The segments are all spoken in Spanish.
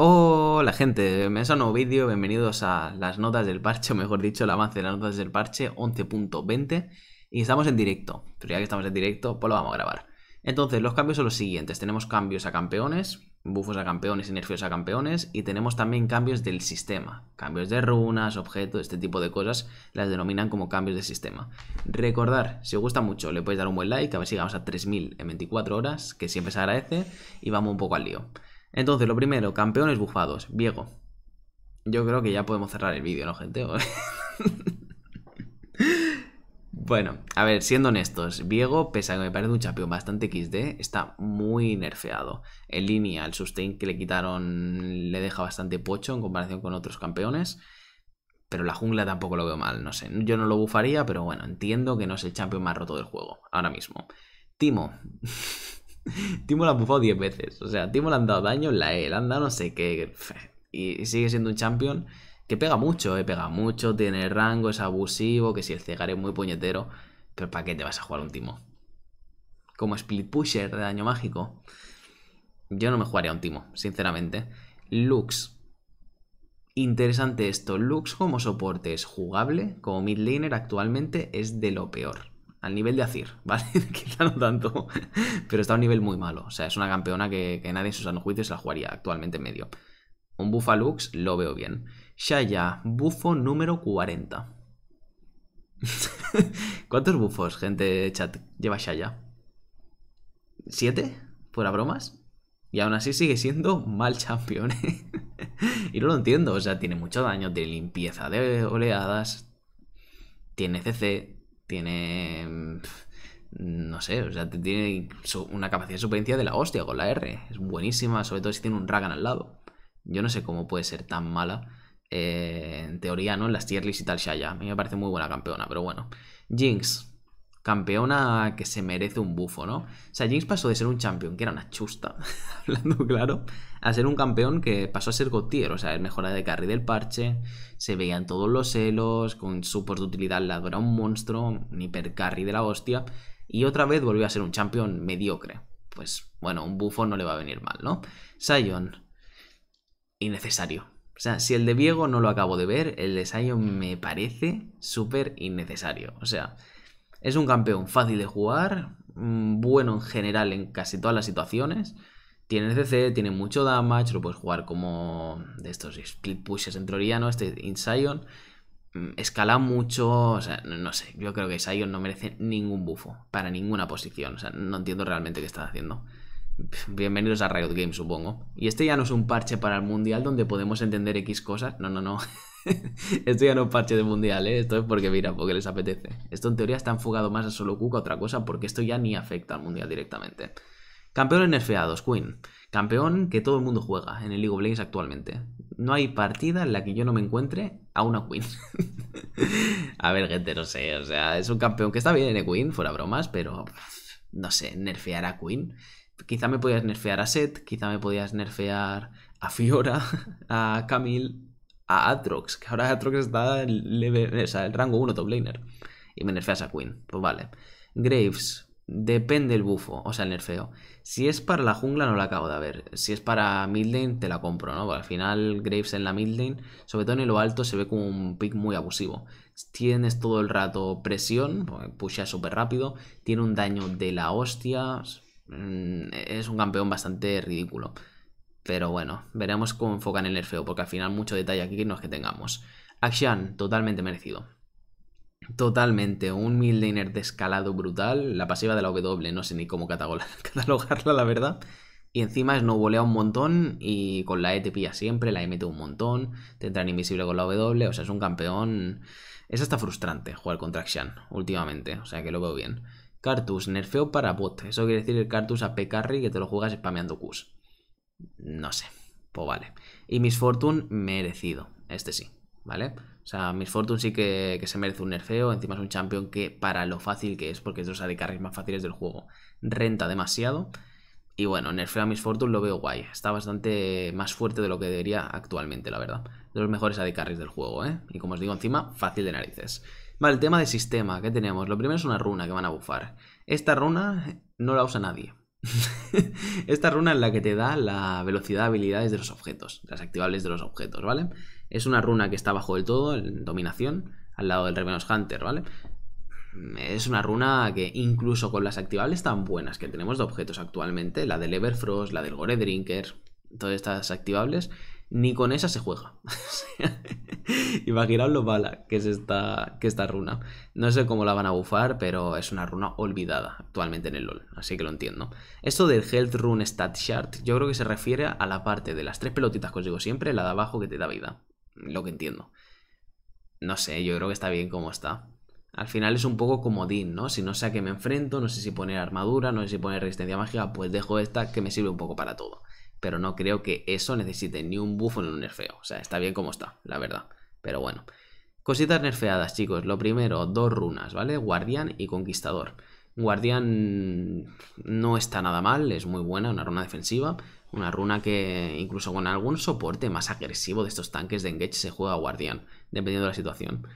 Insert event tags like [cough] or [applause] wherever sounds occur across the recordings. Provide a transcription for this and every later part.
Hola gente, me a un nuevo vídeo, bienvenidos a las notas del parche, o mejor dicho, el avance de las notas del parche 11.20 y estamos en directo, pero ya que estamos en directo, pues lo vamos a grabar. Entonces, los cambios son los siguientes, tenemos cambios a campeones, bufos a campeones y a campeones y tenemos también cambios del sistema, cambios de runas, objetos, este tipo de cosas las denominan como cambios de sistema. Recordar, si os gusta mucho le podéis dar un buen like, a ver si llegamos a 3000 en 24 horas, que siempre se agradece y vamos un poco al lío. Entonces, lo primero, campeones bufados. Viego. Yo creo que ya podemos cerrar el vídeo, ¿no, gente? [laughs] bueno, a ver, siendo honestos, Viego, pese a que me parece un champion bastante XD, está muy nerfeado. En línea, el sustain que le quitaron le deja bastante pocho en comparación con otros campeones. Pero la jungla tampoco lo veo mal, no sé. Yo no lo bufaría, pero bueno, entiendo que no es el champion más roto del juego, ahora mismo. Timo. [laughs] Timo la ha pufado 10 veces. O sea, Timo le han dado daño en la E, le han dado no sé qué. Y sigue siendo un champion que pega mucho, eh, pega mucho, tiene rango, es abusivo, que si el cegar es muy puñetero. Pero ¿para qué te vas a jugar un Timo? Como split pusher de daño mágico. Yo no me jugaría un Timo, sinceramente. Lux. Interesante esto. Lux como soporte es jugable, como mid laner actualmente es de lo peor al nivel de Azir, [laughs] ¿vale? [laughs] Quizá no tanto, pero está a un nivel muy malo. O sea, es una campeona que, nadie en sus anuncios la jugaría actualmente medio. Un buffalux lo veo bien. Shaya, bufo número 40. [laughs] ¿Cuántos bufos, gente chat, lleva Shaya? ¿Siete? ¿Fuera bromas? Y aún así sigue siendo mal campeón. ¿eh? y no lo entiendo. O sea, tiene mucho daño, tiene limpieza de oleadas, tiene CC, tiene. Mm, no sé, o sea, tiene una capacidad de supervivencia de la hostia con la R. Es buenísima, sobre todo si tiene un Ragan al lado. Yo no sé cómo puede ser tan mala. Eh, en teoría, ¿no? En las tier y tal, Shaya. A mí me parece muy buena campeona, pero bueno. Jinx campeona que se merece un bufo, ¿no? O sea, Jinx pasó de ser un champion, que era una chusta, [laughs] hablando claro, a ser un campeón que pasó a ser gotier, o sea, mejora de carry del parche, se veían todos los celos, con supos de utilidad la era un monstruo, un hipercarry de la hostia, y otra vez volvió a ser un champion mediocre. Pues bueno, un bufo no le va a venir mal, ¿no? Sion, innecesario. O sea, si el de Viego no lo acabo de ver, el de Sion me parece súper innecesario. O sea, es un campeón fácil de jugar, mm, bueno en general en casi todas las situaciones. Tiene CC, tiene mucho damage, lo puedes jugar como de estos split pushes en Oriano, Este Insion. Mm, escala mucho, o sea, no sé, yo creo que Sion no merece ningún bufo para ninguna posición, o sea, no entiendo realmente qué está haciendo. Bienvenidos a Riot Games, supongo. Y este ya no es un parche para el mundial donde podemos entender X cosas, no, no, no. [laughs] [laughs] Esto ya no es parche de mundial, ¿eh? Esto es porque, mira, porque les apetece. Esto en teoría está enfocado más a solo Q que a otra cosa, porque esto ya ni afecta al mundial directamente. Campeones nerfeados, Queen. Campeón que todo el mundo juega en el League of Legends actualmente. No hay partida en la que yo no me encuentre a una Queen. [laughs] a ver, gente, no sé. O sea, es un campeón que está bien en ¿eh, el Queen, fuera bromas, pero. No sé, nerfear a Queen. Quizá me podías nerfear a Seth, quizá me podías nerfear a Fiora, [laughs] a Camille a Atrox, que ahora Atrox está en el rango 1 top laner. Y me nerfeas a Queen, pues vale. Graves, depende el bufo, o sea, el nerfeo. Si es para la jungla no la acabo de ver. Si es para midlane te la compro, ¿no? Porque al final Graves en la midlane, sobre todo en lo alto, se ve como un pick muy abusivo. Tienes todo el rato presión, pusha súper rápido, tiene un daño de la hostia. Es mm, un campeón bastante ridículo. Pero bueno, veremos cómo enfocan el nerfeo, porque al final mucho detalle aquí no es que tengamos. Action, totalmente merecido. Totalmente, un midlaner de escalado brutal. La pasiva de la W, no sé ni cómo [laughs] catalogarla, la verdad. Y encima es no volea un montón y con la E te pilla siempre, la MT un montón, te entran invisible con la W, o sea, es un campeón... Eso hasta frustrante jugar contra Axian últimamente, o sea que lo veo bien. Cartus, nerfeo para bot. Eso quiere decir el Cartus AP Carry que te lo juegas spameando Qs. No sé. Pues vale. Y Miss Fortune merecido. Este sí, ¿vale? O sea, Miss Fortune sí que, se merece un nerfeo. Encima es un champion que para lo fácil que es, porque es de los adicarries más fáciles del juego, renta demasiado. Y bueno, nerfeo a Miss Fortune lo veo guay. Está bastante más fuerte de lo que debería actualmente, la verdad. De los mejores adicarries del juego, ¿eh? Y como os digo, encima, fácil de narices. Vale, el tema de sistema, ¿qué tenemos? Lo primero es una runa que van a bufar. Esta runa no la usa nadie. [laughs] Esta runa es la que te da la velocidad de habilidades de los objetos, las activables de los objetos, ¿vale? Es una runa que está bajo del todo, en dominación, al lado del Revenos Hunter, ¿vale? Es una runa que incluso con las activables tan buenas que tenemos de objetos actualmente, la del Everfrost, la del Gore Drinker, todas estas activables, ni con esa se juega. [laughs] Imaginaos lo mala que es, esta, que esta runa. No sé cómo la van a bufar, pero es una runa olvidada actualmente en el LoL, así que lo entiendo. Esto del Health Rune Stat Shard, yo creo que se refiere a la parte de las tres pelotitas que os digo siempre, la de abajo que te da vida. Lo que entiendo. No sé, yo creo que está bien como está. Al final es un poco comodín, ¿no? Si no sé a qué me enfrento, no sé si poner armadura, no sé si poner resistencia mágica, pues dejo esta que me sirve un poco para todo pero no creo que eso necesite ni un buffo ni un nerfeo. O sea, está bien como está, la verdad. Pero bueno. Cositas nerfeadas, chicos. Lo primero, dos runas, ¿vale? Guardián y Conquistador. Guardián no está nada mal, es muy buena, una runa defensiva. Una runa que incluso con algún soporte más agresivo de estos tanques de engage se juega Guardián, dependiendo de la situación.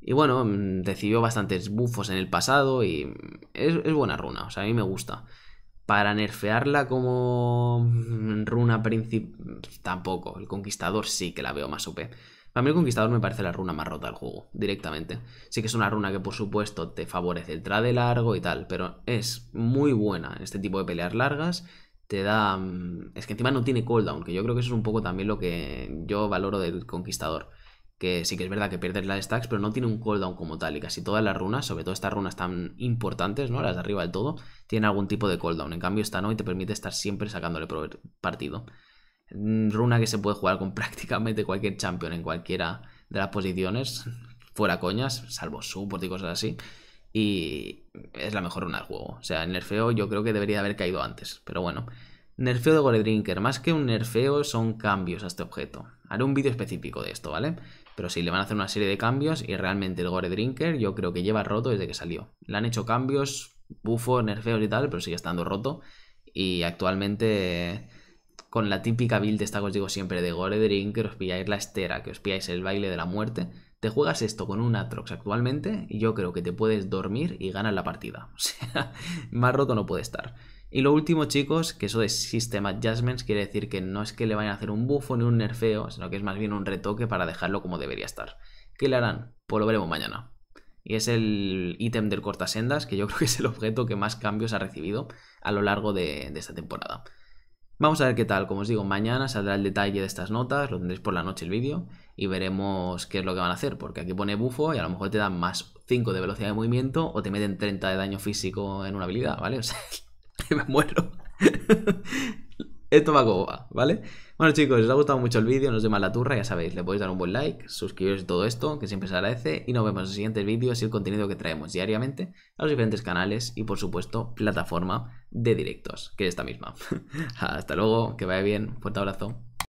Y bueno, mm, recibió bastantes buffos en el pasado y es, es buena runa, o sea, a mí me gusta. Para nerfearla como runa principal, tampoco. El Conquistador sí que la veo más OP. Para mí el Conquistador me parece la runa más rota del juego, directamente. Sí que es una runa que por supuesto te favorece el trade largo y tal, pero es muy buena en este tipo de peleas largas. Te da... Mm, es que encima no tiene cooldown, que yo creo que eso es un poco también lo que yo valoro del Conquistador que sí que es verdad que pierdes las stacks, pero no tiene un cooldown como tal. Y casi todas las runas, sobre todo estas runas tan importantes, ¿no? Las de arriba del todo, tienen algún tipo de cooldown. En cambio, esta no y te permite estar siempre sacándole partido. Mm, runa que se puede jugar con [laughs] prácticamente cualquier champion en cualquiera de las posiciones, [laughs] fuera coñas, salvo support y cosas así. Y es la mejor runa del juego. O sea, el nerfeo yo creo que debería haber caído antes, pero bueno. Nerfeo de drinker Más que un nerfeo, son cambios a este objeto. Haré un vídeo específico de esto, ¿vale? Pero sí, le van a hacer una serie de cambios y realmente el Gore Drinker yo creo que lleva roto desde que salió. Le han hecho cambios, bufos, nerfeos y tal, pero sigue estando roto. Y actualmente con la típica build esta que os digo siempre de Gore Drinker, os pilláis la estera, que os pilláis el baile de la muerte. Te juegas esto con un Atrox actualmente y yo creo que te puedes dormir y ganas la partida. [laughs] O sea, más roto no puede estar. Y lo último, chicos, que eso de System Adjustments quiere decir que no es que le vayan a hacer un buffo ni un nerfeo, sino que es más bien un retoque para dejarlo como debería estar. ¿Qué le harán? Pues lo veremos mañana. Y es el ítem del cortasendas, que yo [laughs] creo que es el objeto que más cambios ha recibido a lo largo de, esta temporada. Vamos a ver qué tal, como os digo, mañana saldrá el detalle de estas notas, lo tendréis por la noche el vídeo, y veremos qué es lo que van a hacer, porque aquí pone bufo y a lo mejor te dan más 5 de velocidad de movimiento o te meten 30 de daño físico en una habilidad, ¿vale? [laughs] O sea, [laughs] Me muero. [laughs] Esto va como va, ¿vale? Bueno chicos, si os ha gustado mucho el vídeo, nos de la turra, ya sabéis, le podéis dar un buen like, suscribiros y todo esto, que siempre se agradece, y nos vemos en los siguientes vídeos y el contenido que traemos diariamente a los diferentes canales y por supuesto plataforma de directos, que es esta misma. [laughs] Hasta luego, que vaya bien, fuerte abrazo.